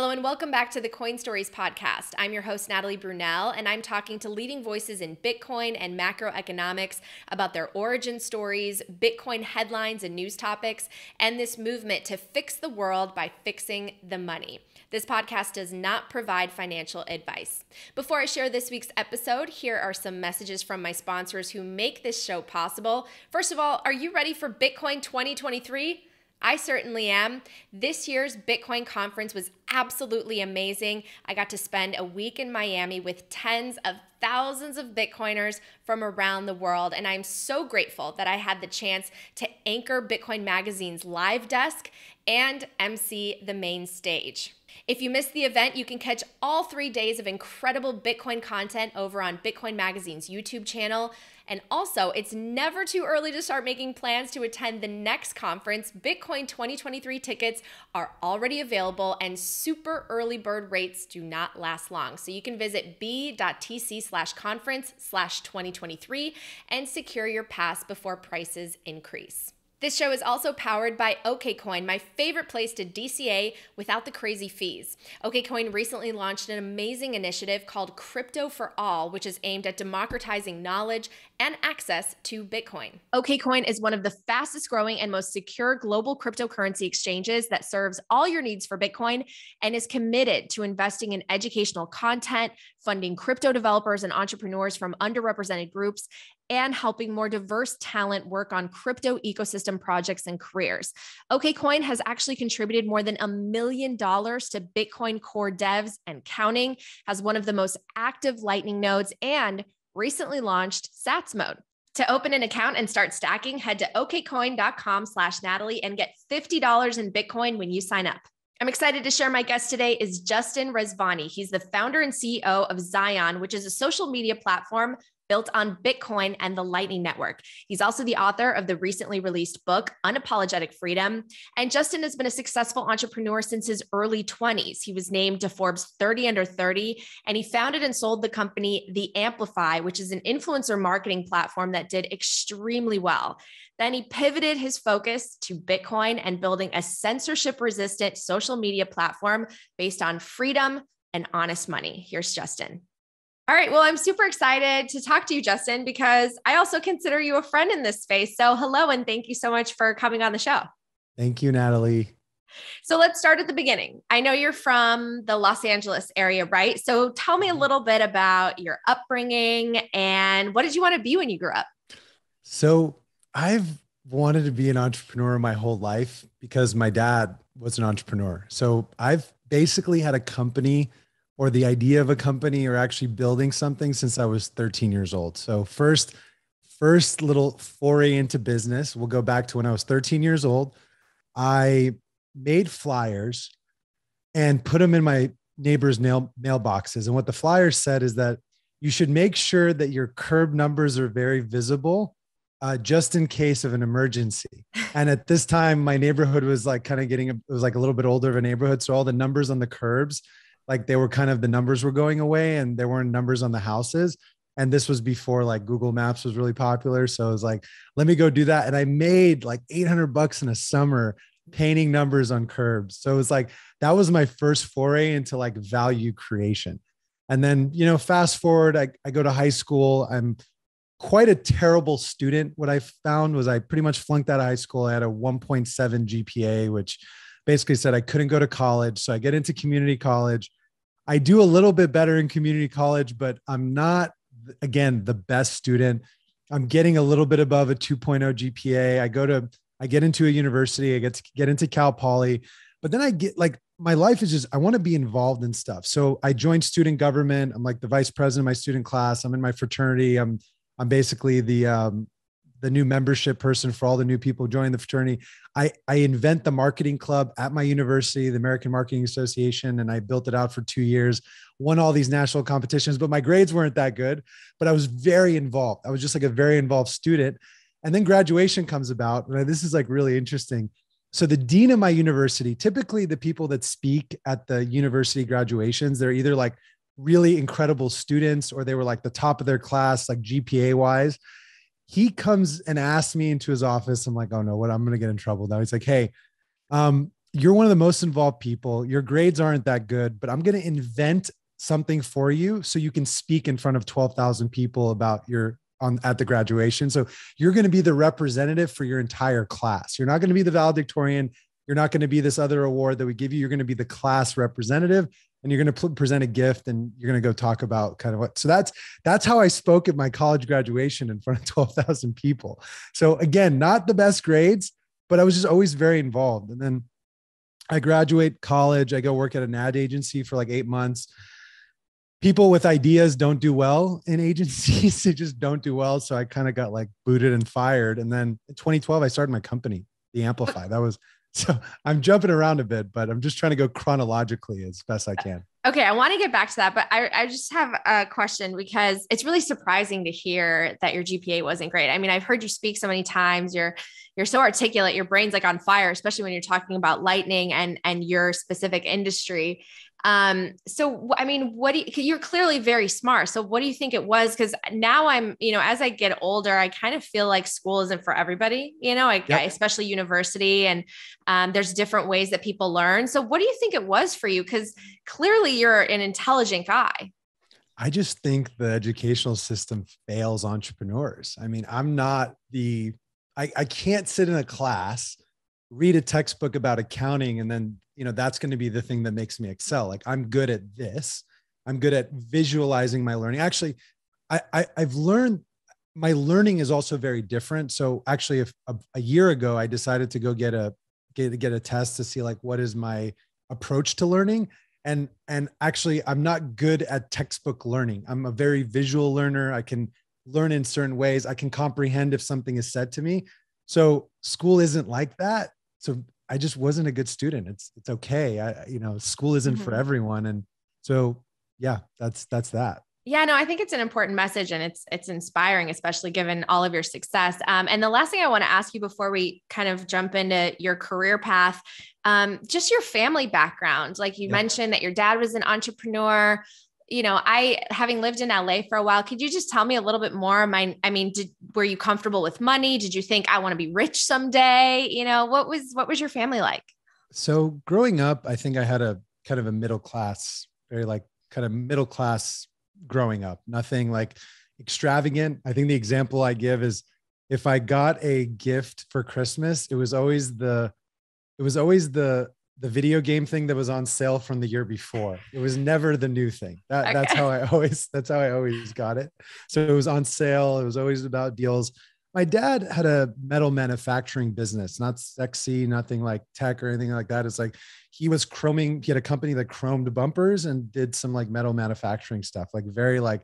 Hello and welcome back to the Coin Stories podcast. I'm your host, Natalie Brunel, and I'm talking to leading voices in Bitcoin and macroeconomics about their origin stories, Bitcoin headlines and news topics, and this movement to fix the world by fixing the money. This podcast does not provide financial advice. Before I share this week's episode, here are some messages from my sponsors who make this show possible. First of all, are you ready for Bitcoin 2023? I certainly am. This year's Bitcoin conference was absolutely amazing. I got to spend a week in Miami with tens of thousands of Bitcoiners from around the world. And I'm so grateful that I had the chance to anchor Bitcoin Magazine's live desk and MC the main stage. If you missed the event, you can catch all three days of incredible Bitcoin content over on Bitcoin Magazine's YouTube channel. And also, it's never too early to start making plans to attend the next conference. Bitcoin 2023 tickets are already available and super early bird rates do not last long. So you can visit b.tc slash conference slash 2023 and secure your pass before prices increase. This show is also powered by OKCoin, my favorite place to DCA without the crazy fees. OKCoin recently launched an amazing initiative called Crypto for All, which is aimed at democratizing knowledge and access to Bitcoin. OKCoin is one of the fastest growing and most secure global cryptocurrency exchanges that serves all your needs for Bitcoin and is committed to investing in educational content, funding crypto developers and entrepreneurs from underrepresented groups, and helping more diverse talent work on crypto ecosystem projects and careers. OKCoin has actually contributed more than a million dollars to Bitcoin core devs and counting, has one of the most active Lightning nodes, and recently launched Sats Mode. To open an account and start stacking, head to okcoin.com slash Natalie and get $50 in Bitcoin when you sign up. I'm excited to share my guest today is Justin Resvani. He's the founder and CEO of Zion, which is a social media platform built on Bitcoin and the Lightning Network. He's also the author of the recently released book, Unapologetic Freedom. And Justin has been a successful entrepreneur since his early 20s. He was named to Forbes 30 Under 30, and he founded and sold the company The Amplify, which is an influencer marketing platform that did extremely well. Then he pivoted his focus to Bitcoin and building a censorship resistant social media platform based on freedom and honest money. Here's Justin. All right. Well, I'm super excited to talk to you, Justin, because I also consider you a friend in this space. So, hello, and thank you so much for coming on the show. Thank you, Natalie. So, let's start at the beginning. I know you're from the Los Angeles area, right? So, tell me a mm-hmm. little bit about your upbringing and what did you want to be when you grew up? So, I've wanted to be an entrepreneur my whole life because my dad was an entrepreneur. So, I've basically had a company or the idea of a company or actually building something since I was 13 years old. So first, first little foray into business, we'll go back to when I was 13 years old. I made flyers and put them in my neighbor's nail mailboxes. And what the flyer said is that you should make sure that your curb numbers are very visible uh, just in case of an emergency. And at this time, my neighborhood was like kind of getting, a, it was like a little bit older of a neighborhood. So all the numbers on the curbs like they were kind of the numbers were going away and there weren't numbers on the houses and this was before like google maps was really popular so it was like let me go do that and i made like 800 bucks in a summer painting numbers on curbs so it was like that was my first foray into like value creation and then you know fast forward i, I go to high school i'm quite a terrible student what i found was i pretty much flunked out of high school i had a 1.7 gpa which basically said i couldn't go to college so i get into community college I do a little bit better in community college, but I'm not, again, the best student. I'm getting a little bit above a 2.0 GPA. I go to, I get into a university, I get to get into Cal Poly, but then I get like, my life is just, I want to be involved in stuff. So I joined student government. I'm like the vice president of my student class. I'm in my fraternity. I'm, I'm basically the, um, the new membership person for all the new people joining the fraternity. I, I invent the marketing club at my university, the American Marketing Association, and I built it out for two years, won all these national competitions, but my grades weren't that good. But I was very involved. I was just like a very involved student. And then graduation comes about. and This is like really interesting. So the dean of my university, typically the people that speak at the university graduations, they're either like really incredible students or they were like the top of their class, like GPA wise he comes and asks me into his office. I'm like, oh no, what? I'm going to get in trouble now. He's like, hey, um, you're one of the most involved people. Your grades aren't that good, but I'm going to invent something for you so you can speak in front of 12,000 people about your on at the graduation. So you're going to be the representative for your entire class. You're not going to be the valedictorian. You're not going to be this other award that we give you. You're going to be the class representative and you're going to present a gift and you're going to go talk about kind of what so that's that's how i spoke at my college graduation in front of 12000 people so again not the best grades but i was just always very involved and then i graduate college i go work at an ad agency for like eight months people with ideas don't do well in agencies they just don't do well so i kind of got like booted and fired and then in 2012 i started my company the amplify that was so I'm jumping around a bit, but I'm just trying to go chronologically as best I can. Okay, I want to get back to that, but I, I just have a question because it's really surprising to hear that your GPA wasn't great. I mean, I've heard you speak so many times. You're you're so articulate. Your brain's like on fire, especially when you're talking about lightning and and your specific industry. Um, so I mean, what do you, are clearly very smart. So what do you think it was? Because now I'm, you know, as I get older, I kind of feel like school isn't for everybody. You know, I, yep. especially university, and um, there's different ways that people learn. So what do you think it was for you? Because clearly you're an intelligent guy. I just think the educational system fails entrepreneurs. I mean, I'm not the, I, I can't sit in a class, read a textbook about accounting, and then you know that's going to be the thing that makes me excel like i'm good at this i'm good at visualizing my learning actually i, I have learned my learning is also very different so actually if a, a year ago i decided to go get a get, get a test to see like what is my approach to learning and and actually i'm not good at textbook learning i'm a very visual learner i can learn in certain ways i can comprehend if something is said to me so school isn't like that so I just wasn't a good student. It's it's okay. I you know school isn't mm-hmm. for everyone, and so yeah, that's that's that. Yeah, no, I think it's an important message and it's it's inspiring, especially given all of your success. Um, and the last thing I want to ask you before we kind of jump into your career path, um, just your family background. Like you yeah. mentioned that your dad was an entrepreneur you know, I having lived in LA for a while, could you just tell me a little bit more? My, I mean, did, were you comfortable with money? Did you think I want to be rich someday? You know, what was what was your family like? So growing up, I think I had a kind of a middle class, very like kind of middle class growing up. Nothing like extravagant. I think the example I give is if I got a gift for Christmas, it was always the it was always the the video game thing that was on sale from the year before. It was never the new thing. That, okay. That's how I always that's how I always got it. So it was on sale. It was always about deals. My dad had a metal manufacturing business, not sexy, nothing like tech or anything like that. It's like he was chroming. He had a company that chromed bumpers and did some like metal manufacturing stuff. Like very like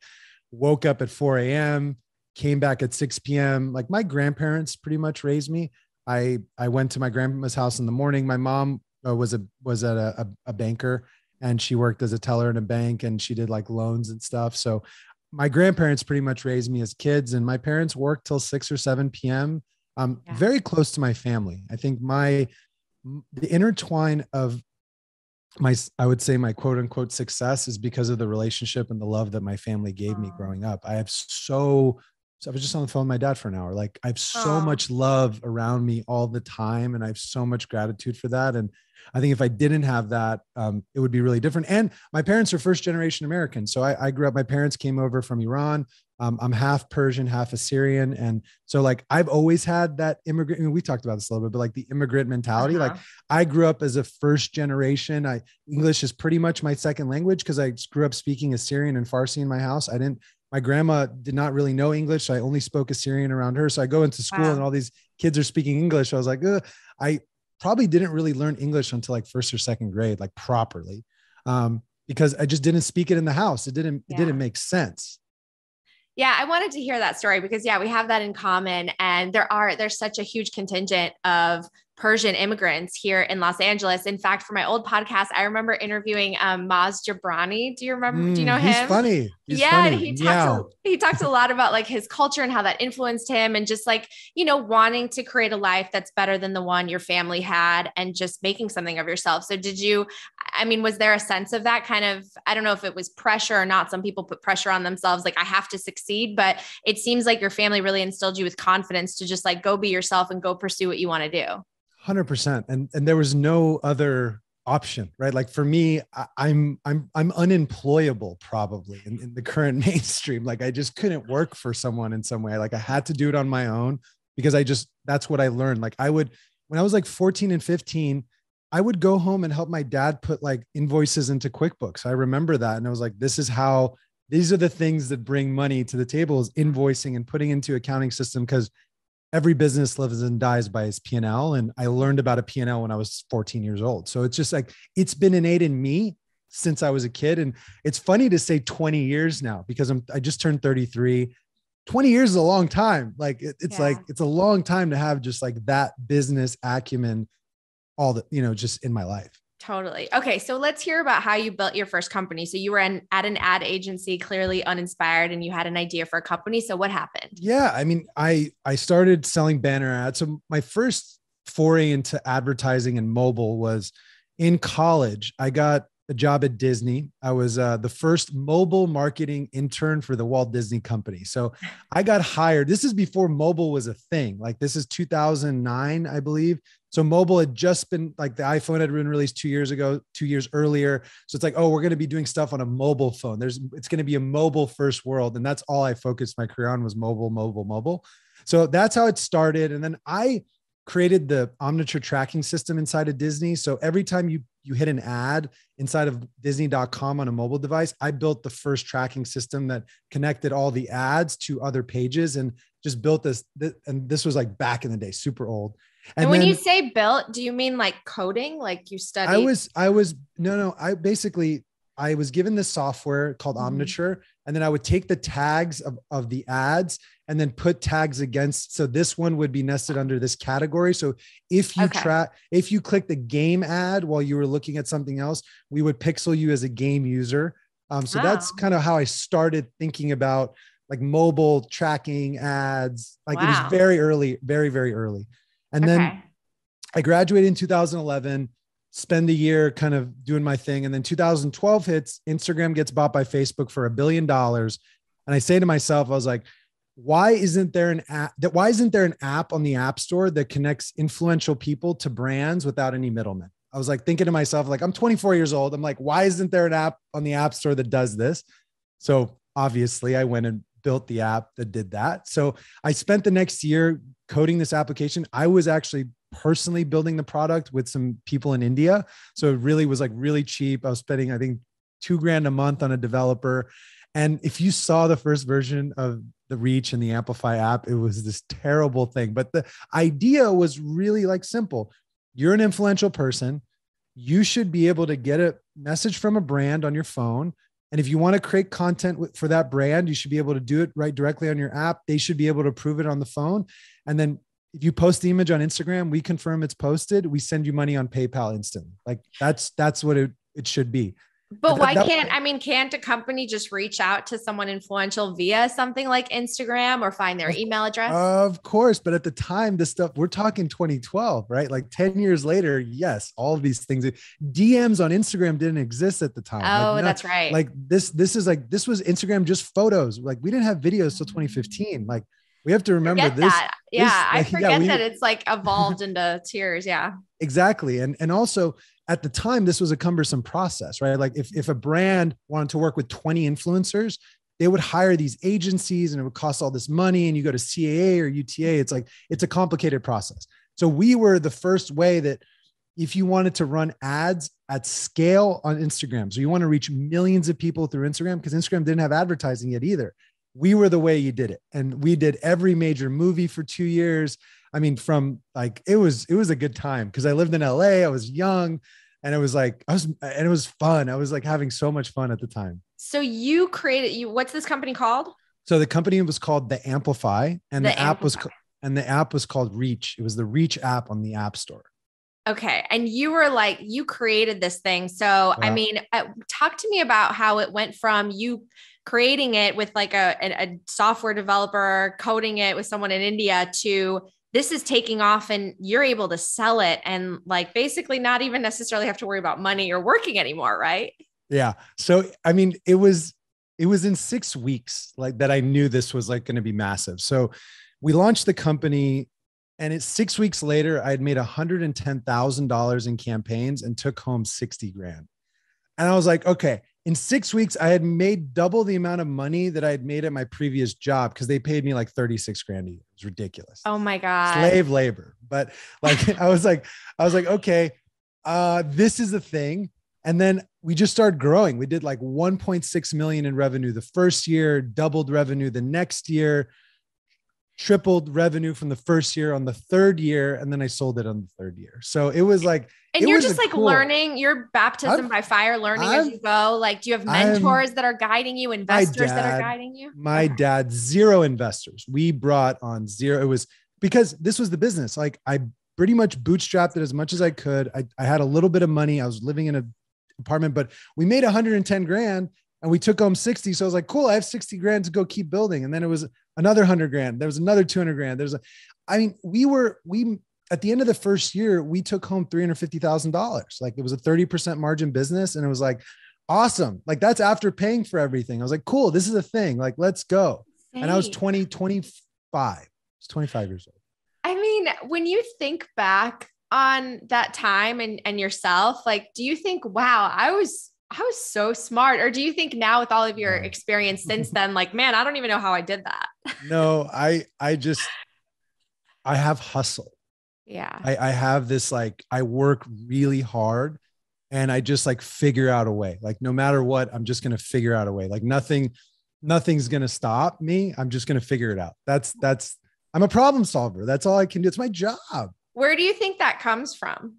woke up at 4 a.m., came back at 6 p.m. Like my grandparents pretty much raised me. I I went to my grandma's house in the morning. My mom uh, was a was at a, a banker and she worked as a teller in a bank and she did like loans and stuff so my grandparents pretty much raised me as kids and my parents worked till 6 or 7 p.m um, yeah. very close to my family i think my the intertwine of my i would say my quote unquote success is because of the relationship and the love that my family gave me growing up i have so so I was just on the phone with my dad for an hour. Like I have so Aww. much love around me all the time, and I have so much gratitude for that. And I think if I didn't have that, um, it would be really different. And my parents are first generation American, so I, I grew up. My parents came over from Iran. Um, I'm half Persian, half Assyrian, and so like I've always had that immigrant. I mean, we talked about this a little bit, but like the immigrant mentality. Uh-huh. Like I grew up as a first generation. I English is pretty much my second language because I grew up speaking Assyrian and Farsi in my house. I didn't my grandma did not really know English. So I only spoke Assyrian around her. So I go into school wow. and all these kids are speaking English. I was like, Ugh. I probably didn't really learn English until like first or second grade, like properly, um, because I just didn't speak it in the house. It didn't, yeah. it didn't make sense. Yeah, I wanted to hear that story because yeah, we have that in common and there are there's such a huge contingent of Persian immigrants here in Los Angeles. In fact, for my old podcast, I remember interviewing um, Maz Jabrani. Do you remember? Mm, do you mm, know him? He's funny. He's yeah, funny. he talks. Yeah. He talks a lot about like his culture and how that influenced him, and just like you know, wanting to create a life that's better than the one your family had, and just making something of yourself. So, did you? I mean, was there a sense of that kind of? I don't know if it was pressure or not. Some people put pressure on themselves, like I have to succeed. But it seems like your family really instilled you with confidence to just like go be yourself and go pursue what you want to do. 100% and and there was no other option right like for me I, am i'm i'm unemployable probably in, in, the current mainstream like i just couldn't work for someone in some way like i had to do it on my own because i just that's what i learned like i would when i was like 14 and 15 i would go home and help my dad put like invoices into quickbooks i remember that and i was like this is how these are the things that bring money to the table is invoicing and putting into accounting system because every business lives and dies by its P&L. And I learned about a P&L when I was 14 years old. So it's just like, it's been innate in me since I was a kid. And it's funny to say 20 years now because I'm, I just turned 33. 20 years is a long time. Like it, it's yeah. like, it's a long time to have just like that business acumen, all the, you know, just in my life. Totally. Okay. So let's hear about how you built your first company. So you were an, at an ad agency, clearly uninspired, and you had an idea for a company. So what happened? Yeah. I mean, I, I started selling banner ads. So my first foray into advertising and mobile was in college. I got a job at Disney. I was uh, the first mobile marketing intern for the Walt Disney Company. So I got hired. This is before mobile was a thing. Like this is 2009, I believe. So mobile had just been like the iPhone had been released two years ago, two years earlier. So it's like, oh, we're going to be doing stuff on a mobile phone. There's it's going to be a mobile first world, and that's all I focused my career on was mobile, mobile, mobile. So that's how it started. And then I created the omniture tracking system inside of Disney. So every time you you hit an ad inside of disney.com on a mobile device, I built the first tracking system that connected all the ads to other pages and just built this, this and this was like back in the day, super old. And, and when then, you say built, do you mean like coding? Like you studied? I was I was no no, I basically I was given this software called mm-hmm. Omniture, and then I would take the tags of, of the ads and then put tags against. So this one would be nested under this category. So if you okay. track, if you click the game ad while you were looking at something else, we would pixel you as a game user. Um, so wow. that's oh. kind of how I started thinking about like mobile tracking ads. Like wow. it was very early, very, very early. And okay. then I graduated in 2011 spend a year kind of doing my thing. And then 2012 hits, Instagram gets bought by Facebook for a billion dollars. And I say to myself, I was like, why isn't there an app that why isn't there an app on the app store that connects influential people to brands without any middlemen? I was like thinking to myself, like, I'm 24 years old. I'm like, why isn't there an app on the app store that does this? So obviously I went and built the app that did that. So I spent the next year coding this application. I was actually personally building the product with some people in India. So it really was like really cheap. I was spending, I think, two grand a month on a developer. And if you saw the first version of the Reach and the Amplify app, it was this terrible thing. But the idea was really like simple you're an influential person. You should be able to get a message from a brand on your phone. And if you want to create content for that brand, you should be able to do it right directly on your app. They should be able to approve it on the phone. And then if you post the image on Instagram, we confirm it's posted. We send you money on PayPal instantly. Like that's that's what it, it should be. But why can't I mean can't a company just reach out to someone influential via something like Instagram or find their email address? Of course, but at the time this stuff we're talking 2012, right? Like 10 years later, yes, all of these things DMs on Instagram didn't exist at the time. Oh, like, that's right. Like this this is like this was Instagram just photos. Like we didn't have videos till mm. 2015. Like we have to remember forget this. That. Yeah, this, I forget yeah, we, that it's like evolved into tiers. Yeah, exactly. And and also at the time, this was a cumbersome process, right? Like if if a brand wanted to work with twenty influencers, they would hire these agencies, and it would cost all this money. And you go to CAA or UTA, it's like it's a complicated process. So we were the first way that if you wanted to run ads at scale on Instagram, so you want to reach millions of people through Instagram because Instagram didn't have advertising yet either we were the way you did it and we did every major movie for two years i mean from like it was it was a good time because i lived in la i was young and it was like i was and it was fun i was like having so much fun at the time so you created you what's this company called so the company was called the amplify and the, the amplify. app was and the app was called reach it was the reach app on the app store Okay. And you were like, you created this thing. So, yeah. I mean, uh, talk to me about how it went from you creating it with like a, a, a software developer, coding it with someone in India to this is taking off and you're able to sell it and like basically not even necessarily have to worry about money or working anymore, right? Yeah. So I mean, it was it was in 6 weeks like that I knew this was like going to be massive. So we launched the company and it's 6 weeks later I had made $110,000 in campaigns and took home 60 grand. And I was like, okay, in six weeks, I had made double the amount of money that I had made at my previous job because they paid me like 36 grand a year. It was ridiculous. Oh my God. Slave labor. But like, I was like, I was like, okay, uh, this is the thing. And then we just started growing. We did like 1.6 million in revenue the first year, doubled revenue the next year, tripled revenue from the first year on the third year and then i sold it on the third year so it was like and you're just like cool. learning you're baptism I'm, by fire learning I'm, as you go like do you have mentors I'm, that are guiding you investors dad, that are guiding you my okay. dad zero investors we brought on zero it was because this was the business like i pretty much bootstrapped it as much as i could i, I had a little bit of money i was living in an apartment but we made 110 grand and we took home 60 so i was like cool i have 60 grand to go keep building and then it was another 100 grand there was another 200 grand there's a i mean we were we at the end of the first year we took home $350000 like it was a 30% margin business and it was like awesome like that's after paying for everything i was like cool this is a thing like let's go Same. and i was 20 25 i was 25 years old i mean when you think back on that time and and yourself like do you think wow i was I was so smart. Or do you think now with all of your experience since then, like, man, I don't even know how I did that. no, I I just I have hustle. Yeah. I, I have this like I work really hard and I just like figure out a way. Like no matter what, I'm just gonna figure out a way. Like nothing, nothing's gonna stop me. I'm just gonna figure it out. That's that's I'm a problem solver. That's all I can do. It's my job. Where do you think that comes from?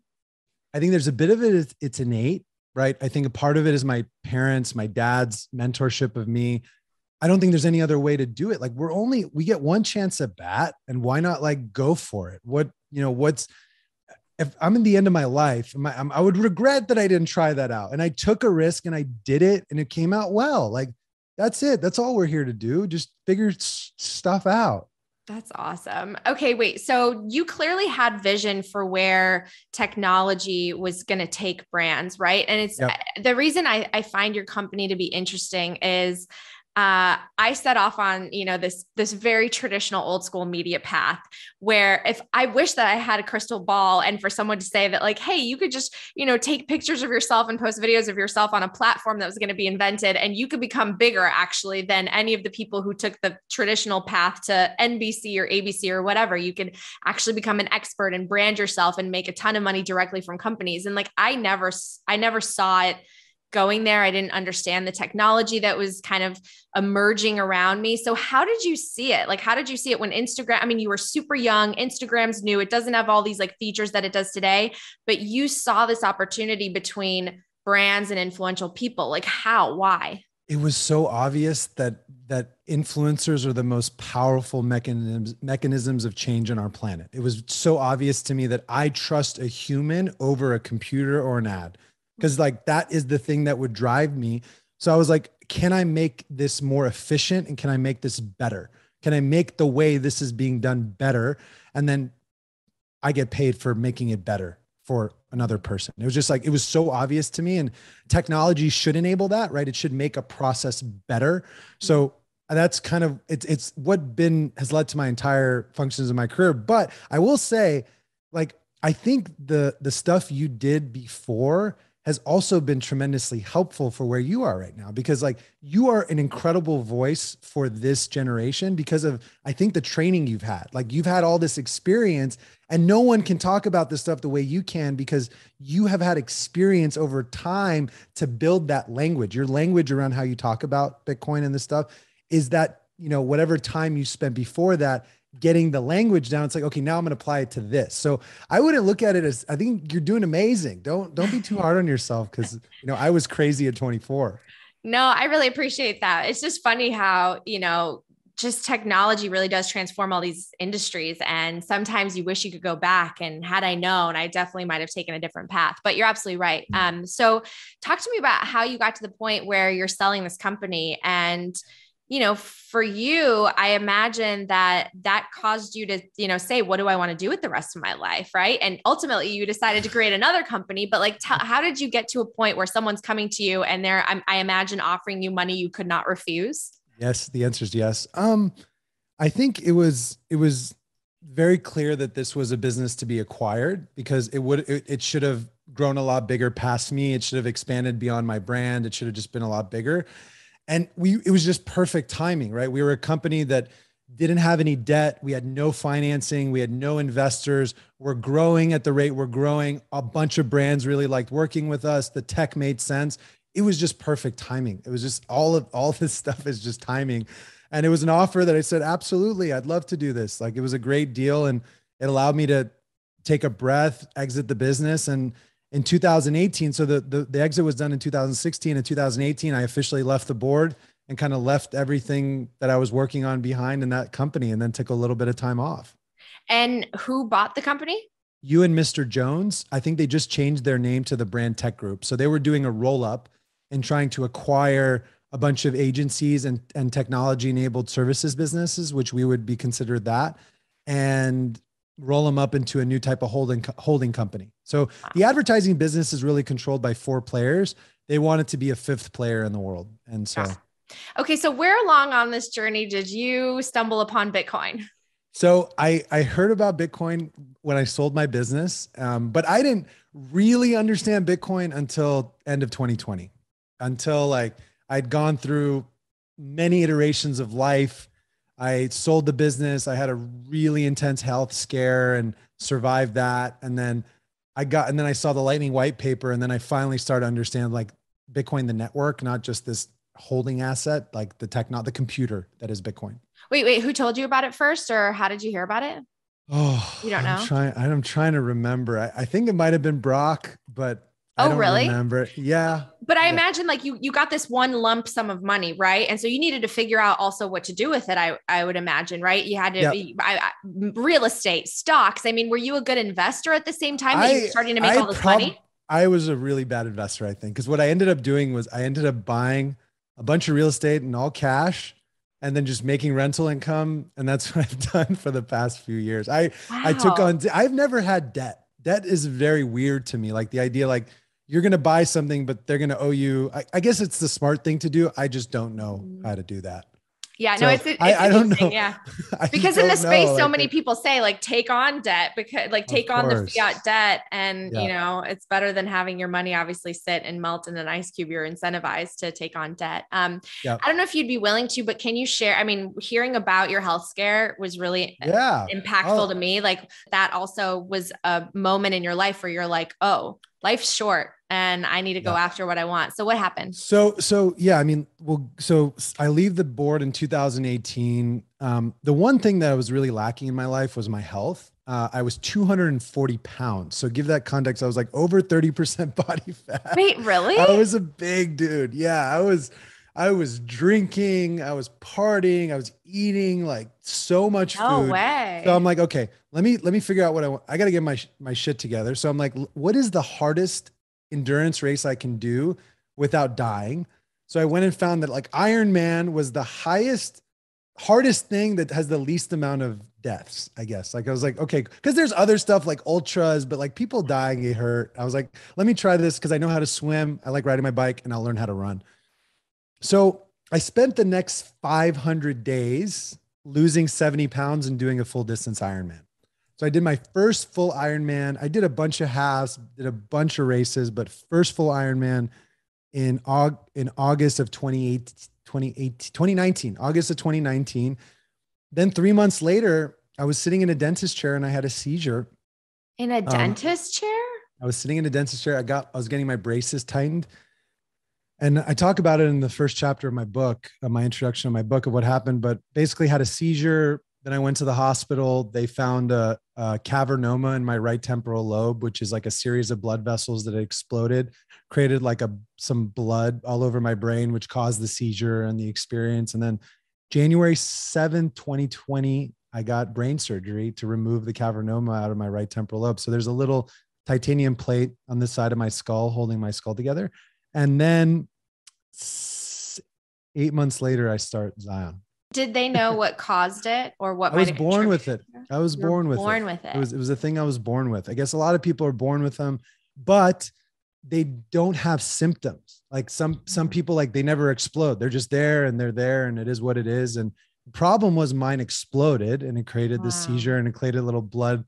I think there's a bit of it, it's innate right? I think a part of it is my parents, my dad's mentorship of me. I don't think there's any other way to do it. Like we're only we get one chance at bat and why not like go for it? What, you know, what's if I'm in the end of my life, I would regret that I didn't try that out. And I took a risk and I did it and it came out well. Like that's it. That's all we're here to do. Just figure stuff out. That's awesome. Okay, wait. So you clearly had vision for where technology was going to take brands, right? And it's yep. Eh, the reason I, I find your company to be interesting is uh, I set off on you know this this very traditional old school media path where if I wish that I had a crystal ball and for someone to say that like hey you could just you know take pictures of yourself and post videos of yourself on a platform that was going to be invented and you could become bigger actually than any of the people who took the traditional path to NBC or ABC or whatever you could actually become an expert and brand yourself and make a ton of money directly from companies and like I never I never saw it going there. I didn't understand the technology that was kind of emerging around me. So, how did you see it? Like, how did you see it when Instagram? I mean, you were super young, Instagram's new, it doesn't have all these like features that it does today, but you saw this opportunity between brands and influential people. Like, how? Why? It was so obvious that that influencers are the most powerful mechanisms mechanisms of change on our planet. It was so obvious to me that I trust a human over a computer or an ad because like that is the thing that would drive me. So I was like, can I make this more efficient and can I make this better? Can I make the way this is being done better? And then I get paid for making it better for another person. It was just like, it was so obvious to me. And technology should enable that, right? It should make a process better. So mm-hmm. that's kind of it's it's what been has led to my entire functions of my career. But I will say, like, I think the the stuff you did before has also been tremendously helpful for where you are right now because like you are an incredible voice for this generation because of i think the training you've had like you've had all this experience and no one can talk about this stuff the way you can because you have had experience over time to build that language your language around how you talk about bitcoin and this stuff is that you know whatever time you spent before that getting the language down it's like okay now i'm going to apply it to this so i wouldn't look at it as i think you're doing amazing don't don't be too hard on yourself because you know i was crazy at 24 no i really appreciate that it's just funny how you know just technology really does transform all these industries and sometimes you wish you could go back and had i known i definitely might have taken a different path but you're absolutely right mm-hmm. um, so talk to me about how you got to the point where you're selling this company and you know, for you, I imagine that that caused you to, you know, say, what do I want to do with the rest of my life? Right. And ultimately, you decided to create another company. But like, how did you get to a point where someone's coming to you and they're, I, I imagine, offering you money you could not refuse? Yes. The answer is yes. Um, I think it was, it was very clear that this was a business to be acquired because it would, it, it should have grown a lot bigger past me. It should have expanded beyond my brand. It should have just been a lot bigger and we it was just perfect timing right we were a company that didn't have any debt we had no financing we had no investors we're growing at the rate we're growing a bunch of brands really liked working with us the tech made sense it was just perfect timing it was just all of all this stuff is just timing and it was an offer that i said absolutely i'd love to do this like it was a great deal and it allowed me to take a breath exit the business and in 2018. So the, the, the exit was done in 2016 and 2018. I officially left the board and kind of left everything that I was working on behind in that company and then took a little bit of time off. And who bought the company? You and Mr. Jones. I think they just changed their name to the Brand Tech Group. So they were doing a roll up and trying to acquire a bunch of agencies and, and technology enabled services businesses, which we would be considered that. And roll them up into a new type of holding holding company. So the advertising business is really controlled by four players. They want it to be a fifth player in the world, and so. Okay, so where along on this journey did you stumble upon Bitcoin? So I I heard about Bitcoin when I sold my business, um, but I didn't really understand Bitcoin until end of 2020, until like I'd gone through many iterations of life I sold the business. I had a really intense health scare and survived that. And then I got, and then I saw the lightning white paper. And then I finally started to understand like Bitcoin, the network, not just this holding asset, like the tech, not the computer that is Bitcoin. Wait, wait, who told you about it first or how did you hear about it? Oh, you don't know. I'm trying, I'm trying to remember. I, I think it might have been Brock, but oh, I don't really? remember. Yeah but I imagine like you you got this one lump sum of money, right? And so you needed to figure out also what to do with it. I I would imagine, right? You had to yep. I, I, real estate, stocks. I mean, were you a good investor at the same time that I, you were starting to make I all this prob- money? I was a really bad investor, I think, because what I ended up doing was I ended up buying a bunch of real estate and all cash and then just making rental income and that's what I've done for the past few years. I wow. I took on I've never had debt. Debt is very weird to me. Like the idea like you're going to buy something, but they're going to owe you. I, I, guess it's the smart thing to do. I just don't know mm-hmm. how to do that. Yeah, so no, it's, it's I, I don't know. Yeah, because in the space, know, so many people say like take on debt because like take on the fiat debt, and yeah. you know it's better than having your money obviously sit and melt in an ice cube. You're incentivized to take on debt. Um, yeah. I don't know if you'd be willing to, but can you share? I mean, hearing about your health scare was really yeah. impactful oh. to me. Like that also was a moment in your life where you're like, oh, life's short and I need to go after what I want. So what happened? So so yeah, I mean, well, so I leave the board in 2018. Um, the one thing that I was really lacking in my life was my health. Uh, I was 240 pounds. So give that context. I was like over 30% body fat. Wait, really? I was a big dude. Yeah, I was I was drinking, I was partying, I was eating like so much no food. Way. So I'm like, okay, let me let me figure out what I want. I got to get my my shit together. So I'm like, what is the hardest endurance race I can do without dying? So I went and found that like Ironman was the highest hardest thing that has the least amount of deaths, I guess. Like I was like, okay, because there's other stuff like ultras, but like people dying get hurt. I was like, let me try this because I know how to swim. I like riding my bike and I'll learn how to run. So I spent the next 500 days losing 70 pounds and doing a full distance Ironman. So I did my first full Ironman. I did a bunch of halves, did a bunch of races, but first full Ironman in Aug in August of 2018, 2019, August of 2019. Then three months later, I was sitting in a dentist chair and I had a seizure. In a um, dentist um, chair? I was sitting in a dentist chair. I got I was getting my braces tightened and I talk about it in the first chapter of my book, of uh, my introduction of my book of what happened, but basically had a seizure. Then I went to the hospital. They found a, a cavernoma in my right temporal lobe, which is like a series of blood vessels that exploded, created like a some blood all over my brain, which caused the seizure and the experience. And then January 7, 2020, I got brain surgery to remove the cavernoma out of my right temporal lobe. So there's a little titanium plate on this side of my skull holding my skull together. And then eight months later, I start Zion. Did they know what caused it or what? I was born with it. I was you born with born it. with it. It was it was a thing I was born with. I guess a lot of people are born with them, but they don't have symptoms. Like some some mm-hmm. people, like they never explode. They're just there and they're there, and it is what it is. And the problem was mine exploded and it created wow. this seizure and it created a little blood,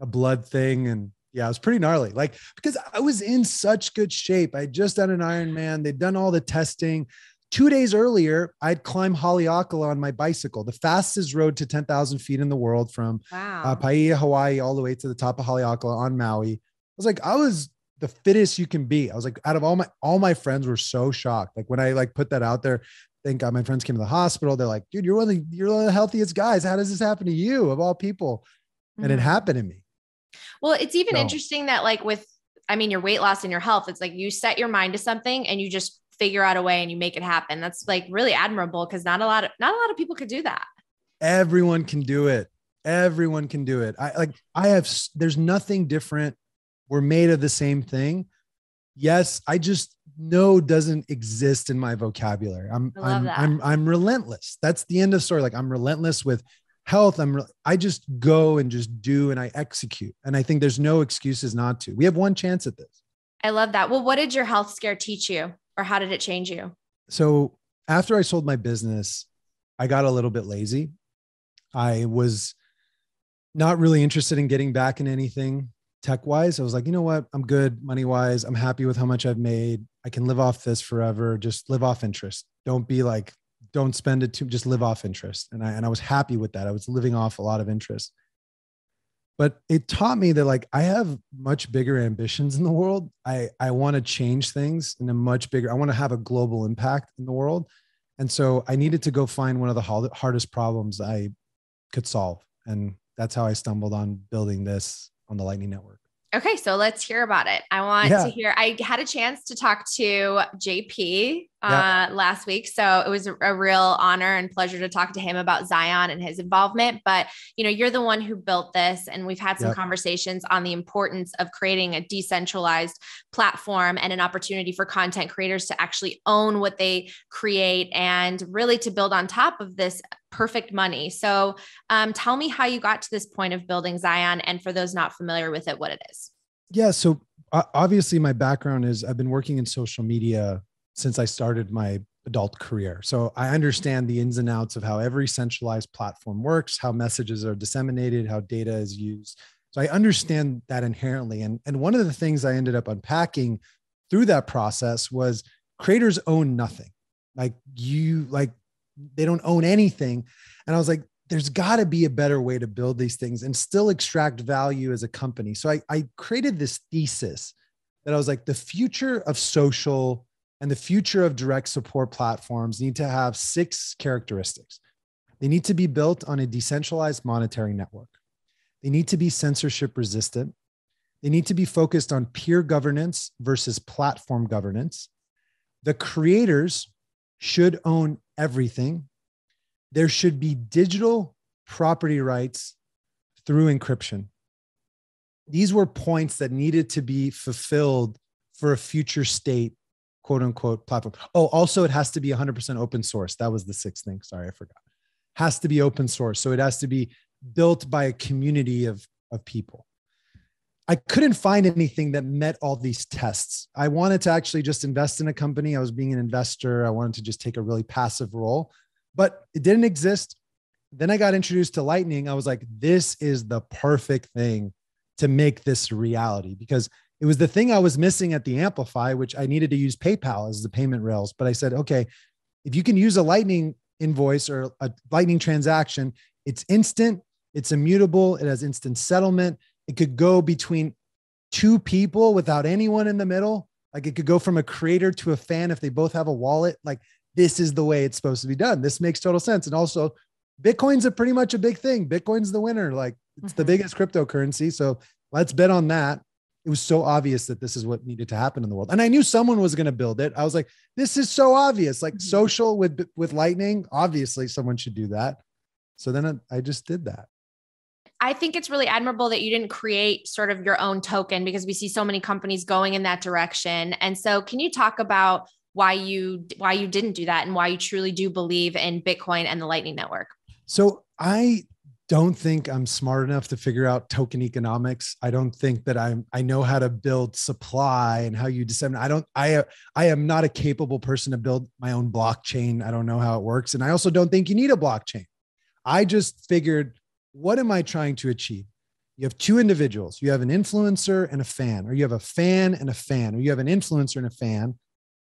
a blood thing, and yeah, it was pretty gnarly. Like because I was in such good shape. I just done an Ironman. They'd done all the testing. Two days earlier, I'd climb Haleakala on my bicycle, the fastest road to 10,000 feet in the world from uh, wow. uh, Paia, Hawaii, all the way to the top of Haleakala on Maui. I was like, I was the fittest you can be. I was like, out of all my all my friends were so shocked. Like when I like put that out there, thank God my friends came to the hospital. They're like, dude, you're one of the, you're one of the healthiest guys. How does this happen to you of all people? Mm-hmm. And it mm. happened to me. Well, it's even so. interesting that like with I mean your weight loss and your health, it's like you set your mind to something and you just figure out a way and you make it happen. That's like really admirable because not a lot of not a lot of people could do that. Everyone can do it. Everyone can do it. I like I have there's nothing different. We're made of the same thing. Yes, I just no doesn't exist in my vocabulary. I'm I'm, I'm, I'm relentless. That's the end of story. Like I'm relentless with health i'm i just go and just do and i execute and i think there's no excuses not to we have one chance at this i love that well what did your health scare teach you or how did it change you so after i sold my business i got a little bit lazy i was not really interested in getting back in anything tech wise i was like you know what i'm good money wise i'm happy with how much i've made i can live off this forever just live off interest don't be like don't spend it too just live off interest and i and i was happy with that i was living off a lot of interest but it taught me that like i have much bigger ambitions in the world i i want to change things in a much bigger i want to have a global impact in the world and so i needed to go find one of the hardest problems i could solve and that's how i stumbled on building this on the lightning network okay so let's hear about it i want yeah. to hear i had a chance to talk to jp uh, last week. So it was a real honor and pleasure to talk to him about Zion and his involvement. But, you know, you're the one who built this, and we've had some conversations on the importance of creating a decentralized platform and an opportunity for content creators to actually own what they create and really to build on top of this perfect money. So um, tell me how you got to this point of building Zion, and for those not familiar with it, what it is. Yeah. So obviously my background is I've been working in social media since I started my adult career. So I understand the ins and outs of how every centralized platform works, how messages are disseminated, how data is used. So I understand that inherently. And, and one of the things I ended up unpacking through that process was creators own nothing. Like you, like they don't own anything. And I was like, there's got to be a better way to build these things and still extract value as a company. So I, I created this thesis that I was like, the future of social and the future of direct support platforms need to have six characteristics. They need to be built on a decentralized monetary network. They need to be censorship resistant. They need to be focused on peer governance versus platform governance. The creators should own everything. There should be digital property rights through encryption. These were points that needed to be fulfilled for a future state quote unquote platform. Oh, also, it has to be 100% open source. That was the sixth thing. Sorry, I forgot. Has to be open source. So it has to be built by a community of, of people. I couldn't find anything that met all these tests. I wanted to actually just invest in a company. I was being an investor. I wanted to just take a really passive role, but it didn't exist. Then I got introduced to Lightning. I was like, this is the perfect thing to make this reality because it was the thing I was missing at the Amplify, which I needed to use PayPal as the payment rails. But I said, okay, if you can use a Lightning invoice or a Lightning transaction, it's instant, it's immutable, it has instant settlement. It could go between two people without anyone in the middle. Like it could go from a creator to a fan if they both have a wallet. Like this is the way it's supposed to be done. This makes total sense. And also, Bitcoin's a pretty much a big thing. Bitcoin's the winner. Like it's mm-hmm. the biggest cryptocurrency. So let's bet on that it was so obvious that this is what needed to happen in the world and i knew someone was going to build it i was like this is so obvious like mm-hmm. social with with lightning obviously someone should do that so then i just did that I think it's really admirable that you didn't create sort of your own token because we see so many companies going in that direction. And so can you talk about why you why you didn't do that and why you truly do believe in Bitcoin and the Lightning Network? So I don't think I'm smart enough to figure out token economics. I don't think that I'm I know how to build supply and how you disseminate. I don't I I am not a capable person to build my own blockchain. I don't know how it works and I also don't think you need a blockchain. I just figured what am I trying to achieve? You have two individuals. You have an influencer and a fan or you have a fan and a fan or you have an influencer and a fan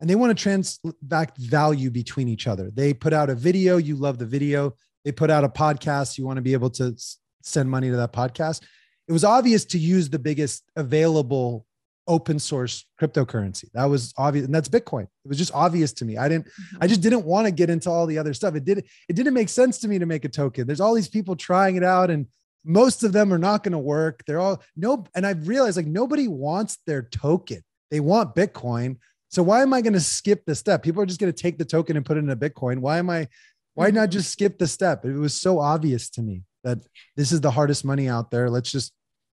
and they want to transact value between each other. They put out a video, you love the video, they put out a podcast you want to be able to send money to that podcast it was obvious to use the biggest available open source cryptocurrency that was obvious and that's bitcoin it was just obvious to me i didn't i just didn't want to get into all the other stuff it didn't it didn't make sense to me to make a token there's all these people trying it out and most of them are not going to work they're all no and i've realized like nobody wants their token they want bitcoin so why am i going to skip the step people are just going to take the token and put it in a bitcoin why am i why not just skip the step? It was so obvious to me that this is the hardest money out there. Let's just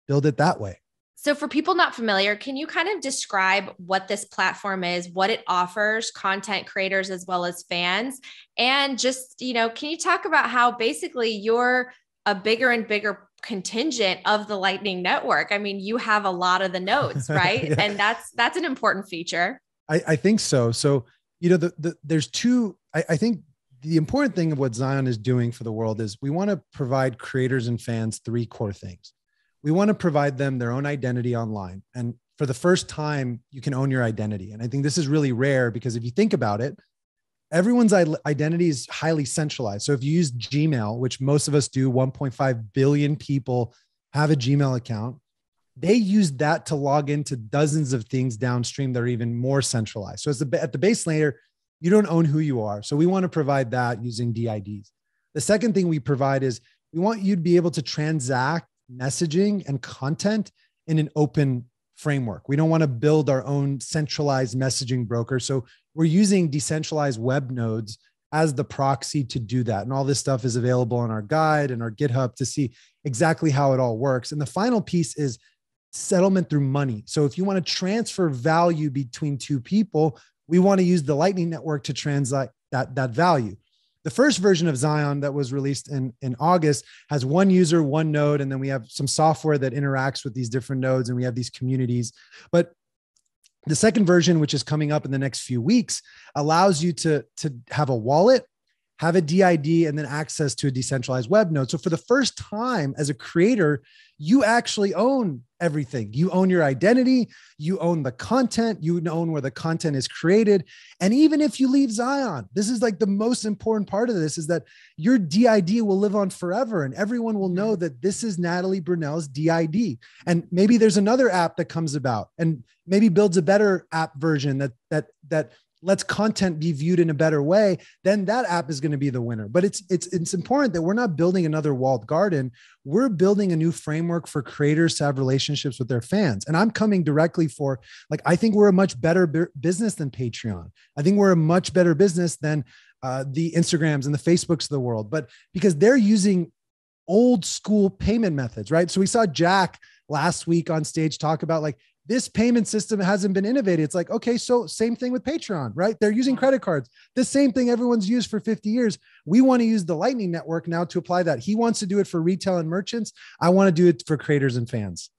build it that way. So, for people not familiar, can you kind of describe what this platform is, what it offers content creators as well as fans? And just, you know, can you talk about how basically you're a bigger and bigger contingent of the lightning network i mean you have a lot of the nodes right yeah. and that's that's an important feature I, I think so so you know the, the there's two I, I think the important thing of what Zion is doing for the world is we want to provide creators and fans three core things. We want to provide them their own identity online. And for the first time, you can own your identity. And I think this is really rare because if you think about it, everyone's identity is highly centralized. So if you use Gmail, which most of us do, 1.5 billion people have a Gmail account. They use that to log into dozens of things downstream that are even more centralized. So it's at the base layer, you don't own who you are. So we want to provide that using DIDs. The second thing we provide is we want you to be able to transact messaging and content in an open framework. We don't want to build our own centralized messaging broker. So we're using decentralized web nodes as the proxy to do that. And all this stuff is available on our guide and our GitHub to see exactly how it all works. And the final piece is settlement through money. So if you want to transfer value between two people, we want to use the Lightning Network to translate that, that value. The first version of Zion that was released in, in August has one user, one node, and then we have some software that interacts with these different nodes and we have these communities. But the second version, which is coming up in the next few weeks, allows you to, to have a wallet have a DID and then access to a decentralized web node. So for the first time as a creator, you actually own everything. You own your identity, you own the content, you own where the content is created. And even if you leave Zion, this is like the most important part of this is that your DID will live on forever and everyone will know that this is Natalie Brunel's DID. And maybe there's another app that comes about and maybe builds a better app version that that that lets content be viewed in a better way, then that app is going to be the winner. But it's it's it's important that we're not building another walled garden. We're building a new framework for creators to have relationships with their fans. And I'm coming directly for like I think we're a much better business than Patreon. I think we're a much better business than uh, the Instagrams and the Facebooks of the world, but because they're using old school payment methods, right? So we saw Jack last week on stage talk about like this payment system hasn't been innovated. It's like, okay, so same thing with Patreon, right? They're using credit cards, the same thing everyone's used for 50 years. We want to use the Lightning Network now to apply that. He wants to do it for retail and merchants. I want to do it for creators and fans.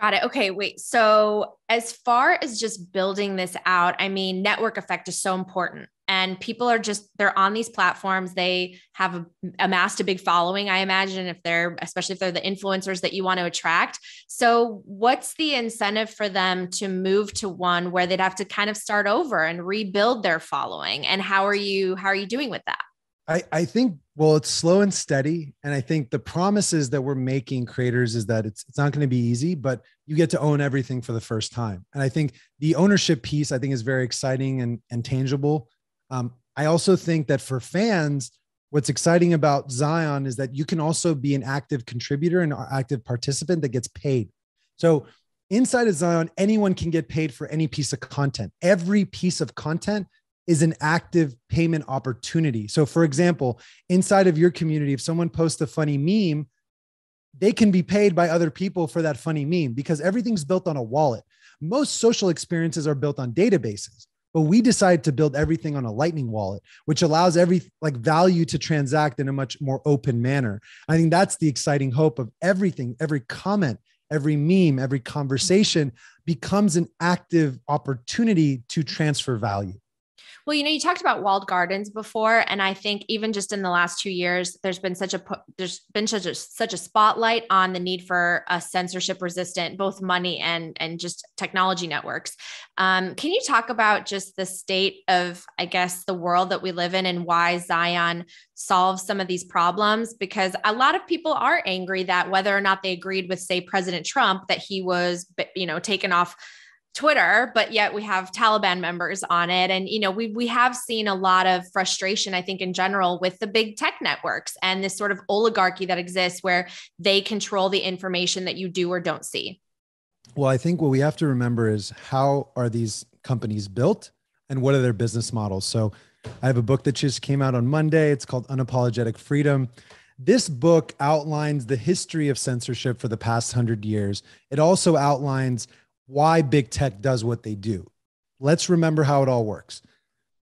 Got it. Okay, wait. So, as far as just building this out, I mean, network effect is so important, and people are just they're on these platforms they have amassed a big following i imagine if they're especially if they're the influencers that you want to attract so what's the incentive for them to move to one where they'd have to kind of start over and rebuild their following and how are you how are you doing with that I, I think well it's slow and steady and i think the promises that we're making creators is that it's, it's not going to be easy but you get to own everything for the first time and i think the ownership piece i think is very exciting and, and tangible um, I also think that for fans, what's exciting about Zion is that you can also be an active contributor and active participant that gets paid. So inside of Zion, anyone can get paid for any piece of content. Every piece of content is an active payment opportunity. So, for example, inside of your community, if someone posts a funny meme, they can be paid by other people for that funny meme because everything's built on a wallet. Most social experiences are built on databases but we decided to build everything on a lightning wallet which allows every like value to transact in a much more open manner i think that's the exciting hope of everything every comment every meme every conversation becomes an active opportunity to transfer value well, you know, you talked about walled gardens before, and I think even just in the last two years, there's been such a there's been such a such a spotlight on the need for a censorship resistant both money and and just technology networks. Um, can you talk about just the state of I guess the world that we live in and why Zion solves some of these problems? Because a lot of people are angry that whether or not they agreed with say President Trump that he was you know taken off Twitter, but yet we have Taliban members on it. And, you know, we, we have seen a lot of frustration, I think, in general with the big tech networks and this sort of oligarchy that exists where they control the information that you do or don't see. Well, I think what we have to remember is how are these companies built and what are their business models? So I have a book that just came out on Monday. It's called Unapologetic Freedom. This book outlines the history of censorship for the past 100 years. It also outlines why big tech does what they do. Let's remember how it all works.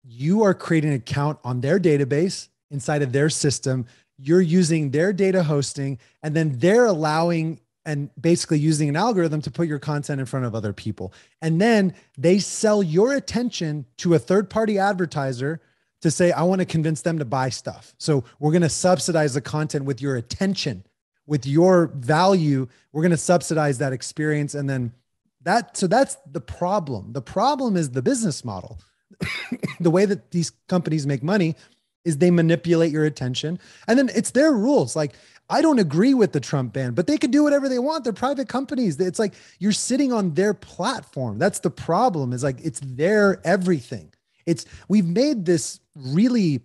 You are creating an account on their database inside of their system. You're using their data hosting, and then they're allowing and basically using an algorithm to put your content in front of other people. And then they sell your attention to a third party advertiser to say, I want to convince them to buy stuff. So we're going to subsidize the content with your attention, with your value. We're going to subsidize that experience and then that so that's the problem the problem is the business model the way that these companies make money is they manipulate your attention and then it's their rules like i don't agree with the trump ban but they can do whatever they want they're private companies it's like you're sitting on their platform that's the problem is like it's their everything it's we've made this really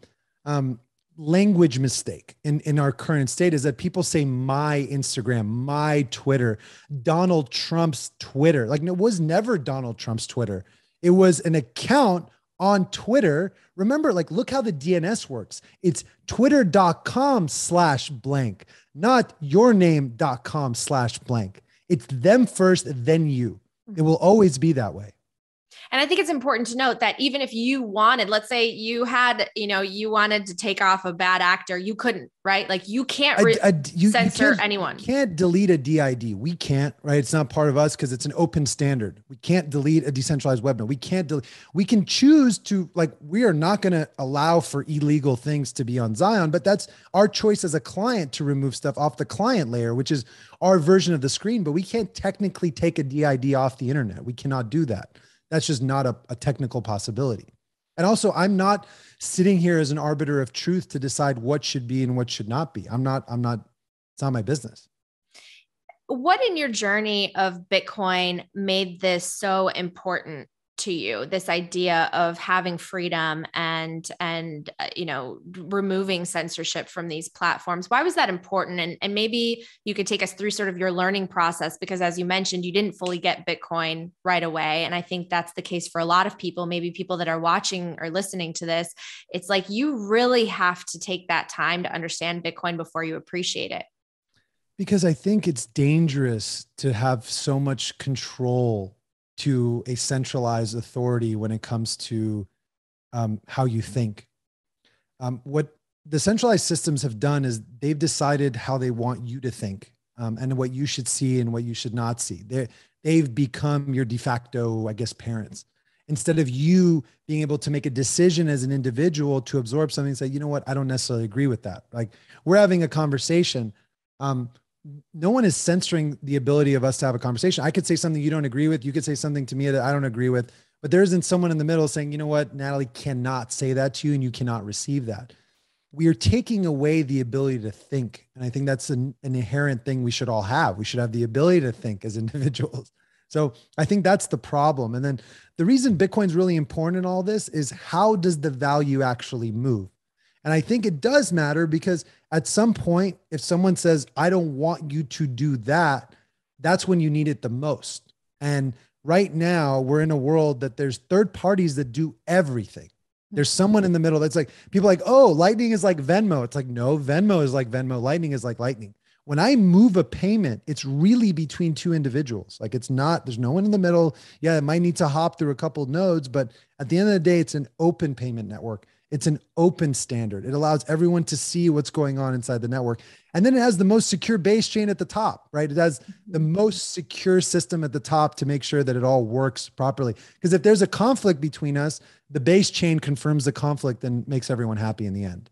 um, language mistake in, in our current state is that people say my Instagram, my Twitter, Donald Trump's Twitter. Like it was never Donald Trump's Twitter. It was an account on Twitter. Remember, like look how the DNS works. It's twitter.com slash blank, not your name.com slash blank. It's them first, then you. It will always be that way. And I think it's important to note that even if you wanted, let's say you had, you know, you wanted to take off a bad actor, you couldn't, right? Like you can't re- a, a, you, censor you anyone. You can't delete a DID. We can't, right? It's not part of us because it's an open standard. We can't delete a decentralized webinar. We can't delete, we can choose to, like, we are not going to allow for illegal things to be on Zion, but that's our choice as a client to remove stuff off the client layer, which is our version of the screen, but we can't technically take a DID off the internet. We cannot do that. That's just not a, a technical possibility. And also, I'm not sitting here as an arbiter of truth to decide what should be and what should not be. I'm not, I'm not, it's not my business. What in your journey of Bitcoin made this so important to you this idea of having freedom and and uh, you know removing censorship from these platforms why was that important and and maybe you could take us through sort of your learning process because as you mentioned you didn't fully get bitcoin right away and i think that's the case for a lot of people maybe people that are watching or listening to this it's like you really have to take that time to understand bitcoin before you appreciate it because i think it's dangerous to have so much control to a centralized authority when it comes to um, how you think. Um, what the centralized systems have done is they've decided how they want you to think um, and what you should see and what you should not see. They're, they've become your de facto, I guess, parents. Instead of you being able to make a decision as an individual to absorb something and say, you know what, I don't necessarily agree with that. Like we're having a conversation. Um, no one is censoring the ability of us to have a conversation. I could say something you don't agree with. You could say something to me that I don't agree with, but there isn't someone in the middle saying, you know what, Natalie cannot say that to you and you cannot receive that. We are taking away the ability to think. And I think that's an, an inherent thing we should all have. We should have the ability to think as individuals. So I think that's the problem. And then the reason Bitcoin's really important in all this is how does the value actually move? And I think it does matter because at some point, if someone says, I don't want you to do that, that's when you need it the most. And right now, we're in a world that there's third parties that do everything. Mm-hmm. There's someone in the middle that's like, people like, oh, Lightning is like Venmo. It's like, no, Venmo is like Venmo. Lightning is like Lightning. When I move a payment, it's really between two individuals. Like it's not, there's no one in the middle. Yeah, it might need to hop through a couple nodes, but at the end of the day, it's an open payment network. It's an open standard. It allows everyone to see what's going on inside the network. And then it has the most secure base chain at the top, right? It has the mm-hmm. most secure system at the top to make sure that it all works properly. Because if there's a conflict between us, the base chain confirms the conflict and makes everyone happy in the end.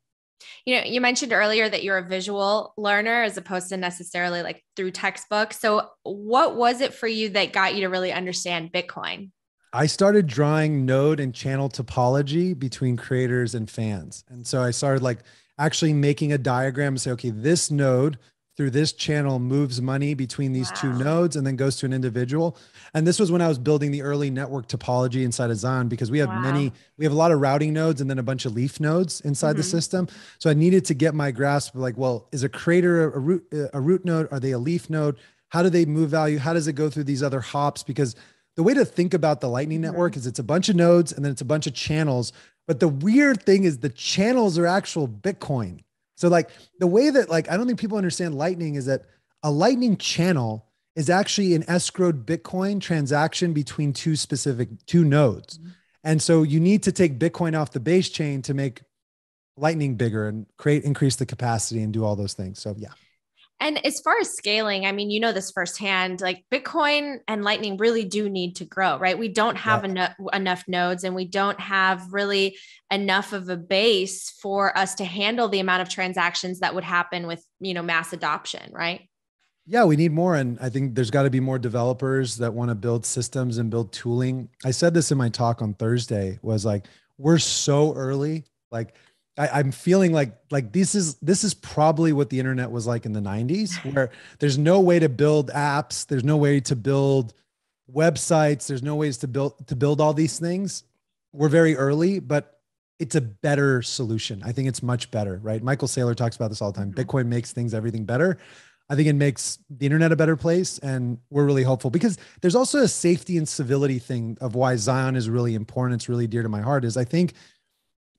You know, you mentioned earlier that you're a visual learner as opposed to necessarily like through textbooks. So, what was it for you that got you to really understand Bitcoin? I started drawing node and channel topology between creators and fans. And so I started like actually making a diagram and say, okay, this node through this channel moves money between these wow. two nodes and then goes to an individual. And this was when I was building the early network topology inside of Zon because we have wow. many, we have a lot of routing nodes and then a bunch of leaf nodes inside mm-hmm. the system. So I needed to get my grasp of like, well, is a creator a root a root node? Are they a leaf node? How do they move value? How does it go through these other hops? Because the way to think about the Lightning mm-hmm. Network is it's a bunch of nodes and then it's a bunch of channels. But the weird thing is the channels are actual Bitcoin. So like the way that like I don't think people understand Lightning is that a Lightning channel is actually an escrowed Bitcoin transaction between two specific two nodes. Mm-hmm. And so you need to take Bitcoin off the base chain to make Lightning bigger and create increase the capacity and do all those things. So yeah. And as far as scaling, I mean, you know this firsthand, like Bitcoin and Lightning really do need to grow, right? We don't have yeah. enough, enough nodes and we don't have really enough of a base for us to handle the amount of transactions that would happen with, you know, mass adoption, right? Yeah, we need more. And I think there's got to be more developers that want to build systems and build tooling. I said this in my talk on Thursday was like, we're so early. Like I, am feeling like like this is this is probably what the internet was like in the 90s, where there's no way to build apps, there's no way to build websites, there's no ways to build to build all these things. We're very early, but it's a better solution. I think it's much better, right? Michael Saylor talks about this all the time. Mm-hmm. Bitcoin makes things everything better. I think it makes the internet a better place, and we're really hopeful because there's also a safety and civility thing of why Zion is really important. It's really dear to my heart. Is I think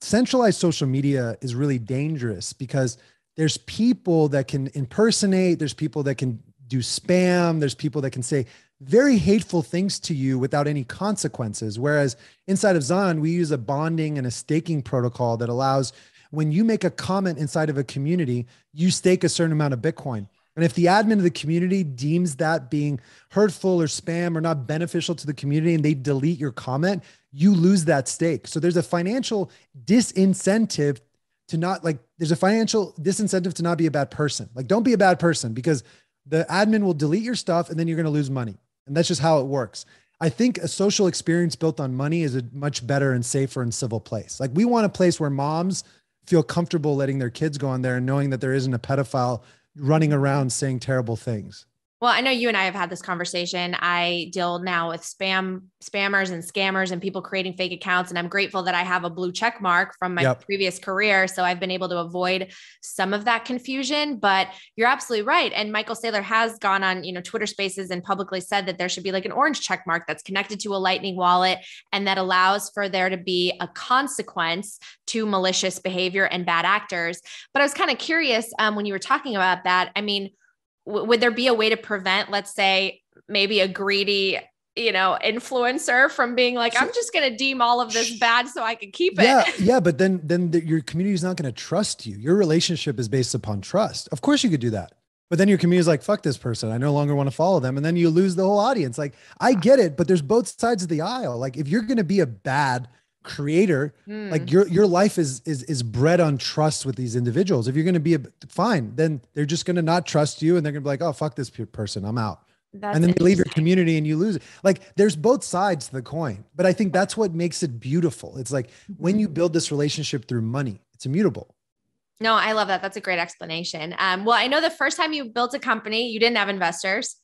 centralized social media is really dangerous because there's people that can impersonate, there's people that can do spam, there's people that can say very hateful things to you without any consequences. Whereas inside of Zon, we use a bonding and a staking protocol that allows when you make a comment inside of a community, you stake a certain amount of Bitcoin. And if the admin of the community deems that being hurtful or spam or not beneficial to the community and they delete your comment, you lose that stake. So there's a financial disincentive to not like, there's a financial disincentive to not be a bad person. Like, don't be a bad person because the admin will delete your stuff and then you're going to lose money. And that's just how it works. I think a social experience built on money is a much better and safer and civil place. Like we want a place where moms feel comfortable letting their kids go on there and knowing that there isn't a pedophile running around saying terrible things well, I know you and I have had this conversation. I deal now with spam spammers and scammers and people creating fake accounts and I'm grateful that I have a blue check mark from my yep. previous career so I've been able to avoid some of that confusion, but you're absolutely right. And Michael Saylor has gone on, you know, Twitter Spaces and publicly said that there should be like an orange check mark that's connected to a Lightning wallet and that allows for there to be a consequence to malicious behavior and bad actors. But I was kind of curious um, when you were talking about that. I mean, w- would there be a way to prevent, let's say, maybe a greedy you know influencer from being like i'm just going to deem all of this bad so i can keep it yeah yeah but then then the, your community is not going to trust you your relationship is based upon trust of course you could do that but then your community is like fuck this person i no longer want to follow them and then you lose the whole audience like i get it but there's both sides of the aisle like if you're going to be a bad creator mm. like hmm. your your life is is is bred on trust with these individuals if you're going to be a, fine then they're just going to not trust you and they're going to be like oh fuck this person i'm out that's and then you leave your community and you lose it like there's both sides to the coin but i think that's what makes it beautiful it's like when hmm. you build this relationship through money it's immutable no i love that that's a great explanation um, well i know the first time you built a company you didn't have investors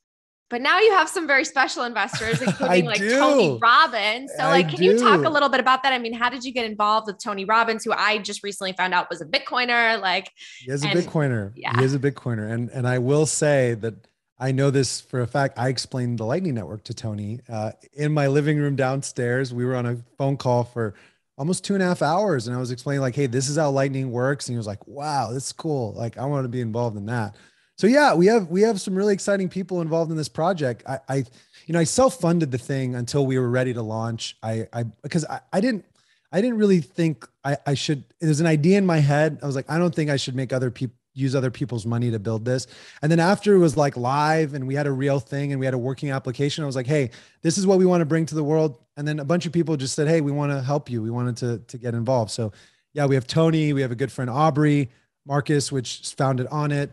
but now you have some very special investors, including like do. Tony Robbins. So, like, I can do. you talk a little bit about that? I mean, how did you get involved with Tony Robbins, who I just recently found out was a Bitcoiner? Like, he is and, a Bitcoiner. Yeah. He is a Bitcoiner. And and I will say that I know this for a fact. I explained the Lightning Network to Tony uh, in my living room downstairs. We were on a phone call for almost two and a half hours, and I was explaining like, "Hey, this is how Lightning works," and he was like, "Wow, that's cool. Like, I want to be involved in that." so yeah, we have we have some really exciting people involved in this project. I, I you know, I self-funded the thing until we were ready to launch. I I because I, I didn't I didn't really think I, I should there's an idea in my head. I was like, I don't think I should make other people use other people's money to build this. And then after it was like live and we had a real thing and we had a working application, I was like, hey, this is what we want to bring to the world. And then a bunch of people just said, hey, we want to help you. We wanted to, to get involved. So yeah, we have Tony, we have a good friend Aubrey, Marcus, which founded On It,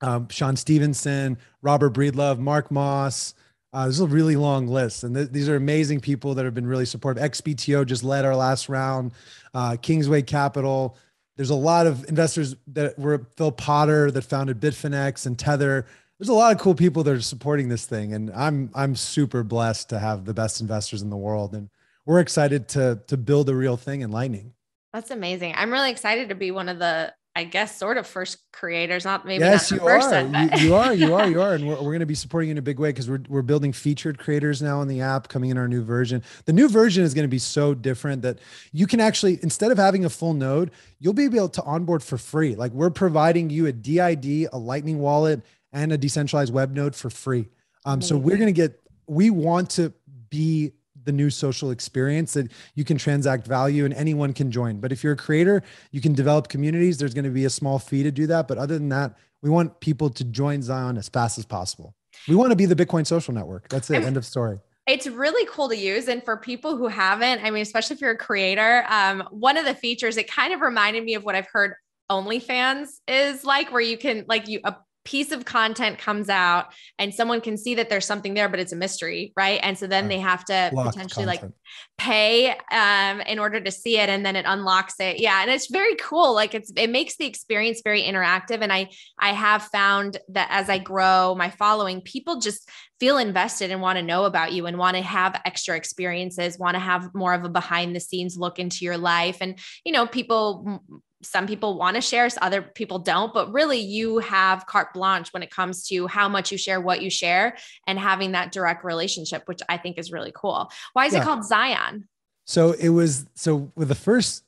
um, Sean Stevenson, Robert Breedlove, Mark Moss. Uh, this is a really long list, and th- these are amazing people that have been really supportive. XBTO just led our last round. Uh, Kingsway Capital. There's a lot of investors that were Phil Potter that founded Bitfinex and Tether. There's a lot of cool people that are supporting this thing, and I'm I'm super blessed to have the best investors in the world, and we're excited to to build a real thing in Lightning. That's amazing. I'm really excited to be one of the I guess, sort of first creators, not maybe yes, not you person, are. You, you, are, you are, you are. And we're, we're going to be supporting you in a big way because we're, we're building featured creators now in the app coming in our new version. The new version is going to be so different that you can actually, instead of having a full node, you'll be able to onboard for free. Like we're providing you a DID, a lightning wallet and a decentralized web node for free. Um, so we're going to get, we want to be the new social experience that you can transact value and anyone can join. But if you're a creator, you can develop communities. There's going to be a small fee to do that. But other than that, we want people to join Zion as fast as possible. We want to be the Bitcoin social network. That's it. End of story it's really cool to use and for people who haven't i mean especially if you're a creator um, one of the features it kind of reminded me of what i've heard onlyfans is like where you can like you a piece of content comes out and someone can see that there's something there but it's a mystery right and so then they have to potentially content. like pay um, in order to see it and then it unlocks it yeah and it's very cool like it's it makes the experience very interactive and i i have found that as i grow my following people just feel invested and want to know about you and want to have extra experiences want to have more of a behind the scenes look into your life and you know people some people want to share, so other people don't, but really you have carte blanche when it comes to how much you share, what you share, and having that direct relationship, which I think is really cool. Why is yeah. it called Zion? So it was, so with the first,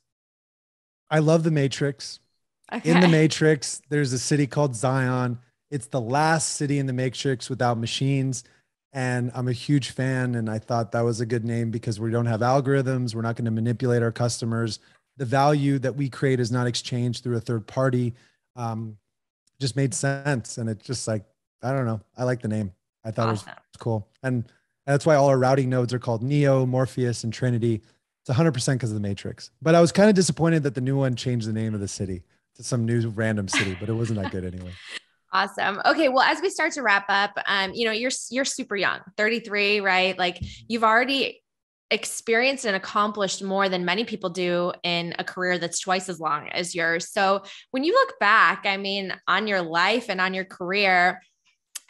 I love the Matrix. Okay. In the Matrix, there's a city called Zion. It's the last city in the Matrix without machines. And I'm a huge fan. And I thought that was a good name because we don't have algorithms. We're not going to manipulate our customers the value that we create is not exchanged through a third party um, just made sense. And it's just like, I don't know. I like the name. I thought awesome. it was cool. And that's why all our routing nodes are called Neo, Morpheus, and Trinity. It's 100% because of the Matrix. But I was kind of disappointed that the new one changed the name of the city to some new random city, but it wasn't that good anyway. Awesome. Okay. Well, as we start to wrap up, um, you know, you're you're super young, 33, right? Like mm-hmm. you've already experienced and accomplished more than many people do in a career that's twice as long as yours. So when you look back, I mean, on your life and on your career,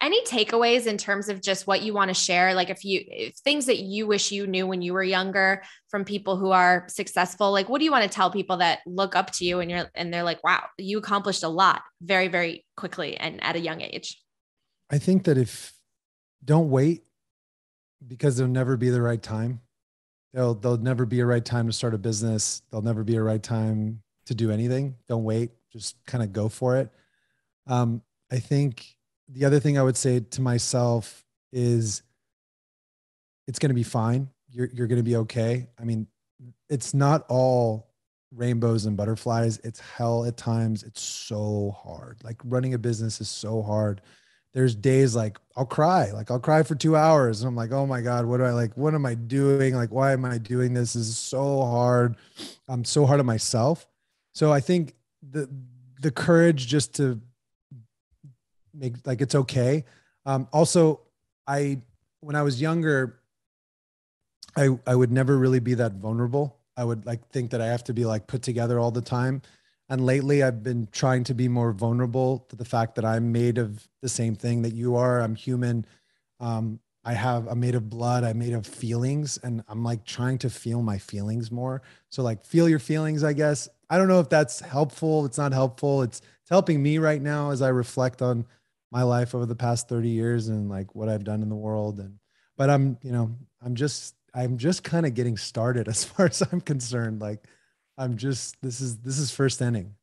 any takeaways in terms of just what you want to share like if you if things that you wish you knew when you were younger from people who are successful like what do you want to tell people that look up to you and you're and they're like wow you accomplished a lot very very quickly and at a young age i think that if don't wait because there'll never be the right time there'll there'll never be a right time to start a business. There'll never be a right time to do anything. Don't wait. Just kind of go for it. Um, I think the other thing I would say to myself is it's going to be fine. You're, you're going to be okay. I mean, it's not all rainbows and butterflies. It's hell at times. It's so hard. Like running a business is so hard there's days like I'll cry, like I'll cry for two hours. And I'm like, oh my God, what do I like? What am I doing? Like, why am I doing this? this is so hard. I'm so hard on myself. So I think the the courage just to make like it's okay. Um, also, I when I was younger, I I would never really be that vulnerable. I would like think that I have to be like put together all the time. And lately, I've been trying to be more vulnerable to the fact that I'm made of the same thing that you are. I'm human. Um, I have, I'm made of blood. I'm made of feelings. And I'm like trying to feel my feelings more. So, like, feel your feelings, I guess. I don't know if that's helpful. It's not helpful. It's, it's helping me right now as I reflect on my life over the past 30 years and like what I've done in the world. And, but I'm, you know, I'm just, I'm just kind of getting started as far as I'm concerned. Like, I'm just this is this is first inning.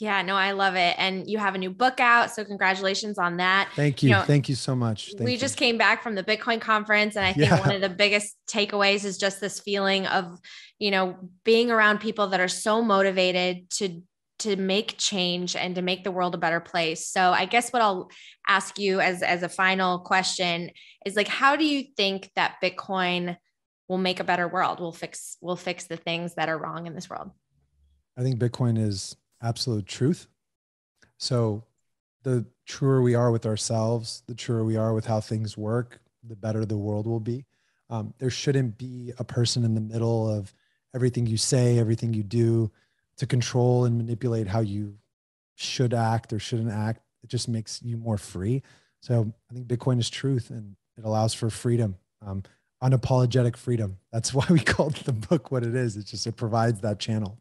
Yeah, no, I love it. And you have a new book out. So congratulations on that. Thank you. you know, Thank you so much. Thank we you. just came back from the Bitcoin conference. And I think yeah. one of the biggest takeaways is just this feeling of, you know, being around people that are so motivated to to make change and to make the world a better place. So I guess what I'll ask you as as a final question is like how do you think that Bitcoin we'll make a better world. We'll fix we'll fix the things that are wrong in this world. I think Bitcoin is absolute truth. So the truer we are with ourselves, the truer we are with how things work, the better the world will be. Um, there shouldn't be a person in the middle of everything you say, everything you do to control and manipulate how you should act or shouldn't act. It just makes you more free. So I think Bitcoin is truth and it allows for freedom. Um, unapologetic freedom. That's why we called the book what it is. It's just it provides that channel.